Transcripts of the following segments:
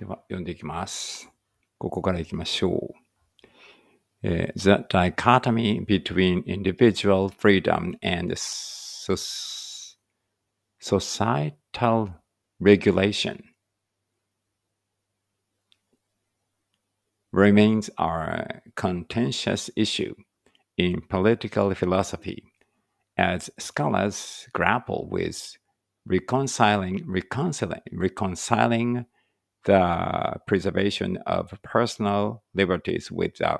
では、読んでいきます。ここから行きましょう。The dichotomy between individual freedom and societal regulation remains a contentious issue in political philosophy as scholars grapple with reconciling, reconciling, reconciling the preservation of personal liberties with the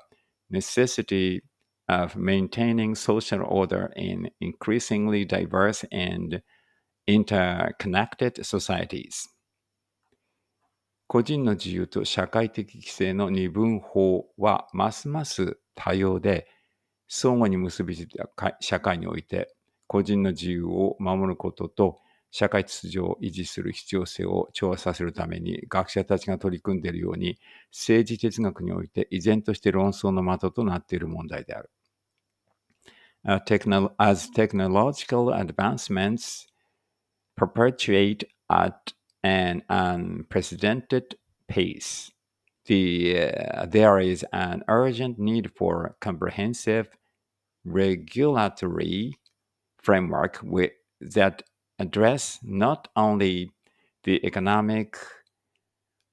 necessity of maintaining social order in increasingly diverse and interconnected societies. 個人の自由と社会的規制の二分法はますます多様で相互に結びついた社会において個人の自由を守ることと社会秩序を維持する必要性を調和させるために学者たちが取り組んでいるように政治哲学において依然として論争の的となっている問題である。as technological advancements perpetuate at an unprecedented pace, the, uh, there is an urgent need for comprehensive regulatory framework with, that address not only the economic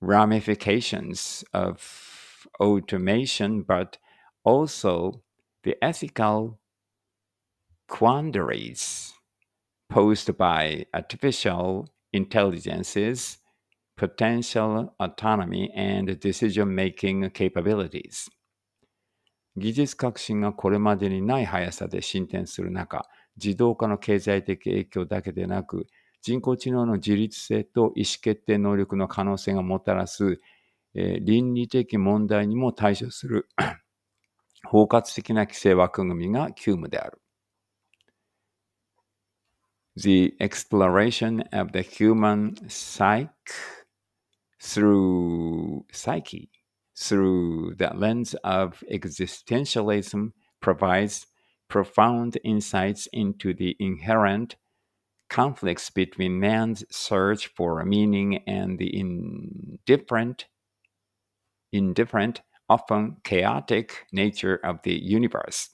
ramifications of automation, but also the ethical quandaries posed by artificial intelligence's potential autonomy and decision making capabilities. 技術革新がこれまでにない速さで進展する中、自動化の経済的影響だけでなく、人工知能の自律性と意思決定能力の可能性がもたらす、えー、倫理的問題にも対処する 包括的な規制枠組みが急務である。The exploration of the human psyche through psyche through the lens of existentialism provides profound insights into the inherent conflicts between man's search for meaning and the indifferent indifferent often chaotic nature of the universe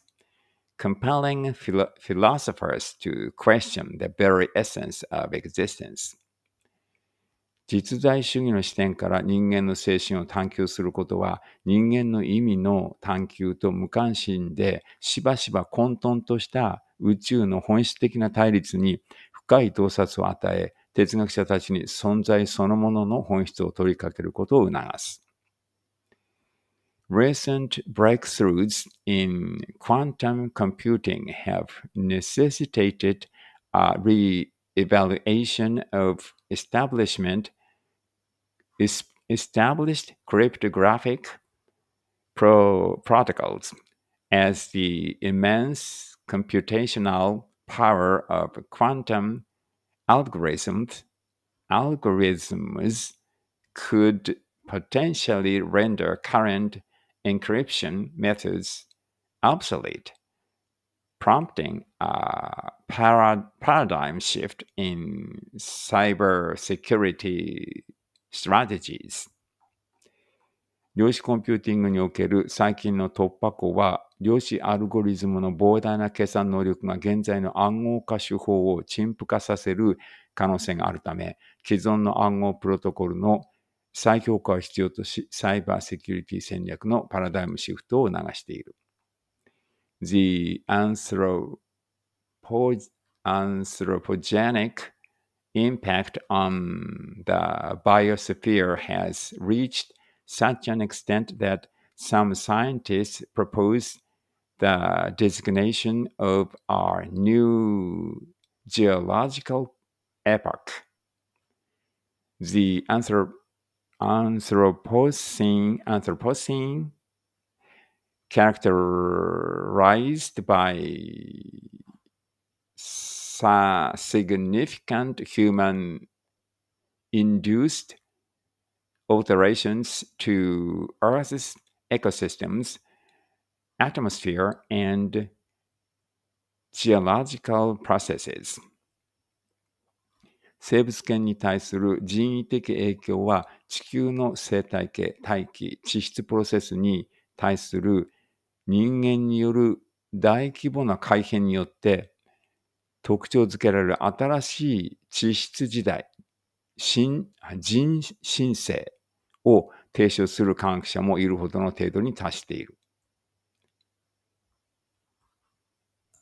compelling philo- philosophers to question the very essence of existence 実在主義の視点から人間の精神を探求することは人間の意味の探求と無関心でしばしば混沌とした宇宙の本質的な対立に深い洞察を与え哲学者たちに存在そのものの本質を取りかけることを促す。Recent breakthroughs in quantum computing have necessitated a re-evaluation of establishment is established cryptographic pro- protocols as the immense computational power of quantum algorithms algorithms could potentially render current encryption methods obsolete, prompting a paradigm shift in cybersecurity strategies。量子コンピューティングにおける最近の突破口は、量子アルゴリズムの膨大な計算能力が現在の暗号化手法を陳腐化させる可能性があるため、既存の暗号プロトコルの再評価を必要とし、サイバーセキュリティ戦略のパラダイムシフトを流している。The anthropogenic impact on the biosphere has reached such an extent that some scientists propose the designation of our new geological epoch. The anthrop Anthropocene, Anthropocene characterized by sa significant human induced alterations to Earth's ecosystems, atmosphere, and geological processes. 生物圏に対する人為的影響は地球の生態系、大気、地質プロセスに対する人間による大規模な改変によって特徴づけられる新しい地質時代、新人新世を提唱する科学者もいるほどの程度に達している。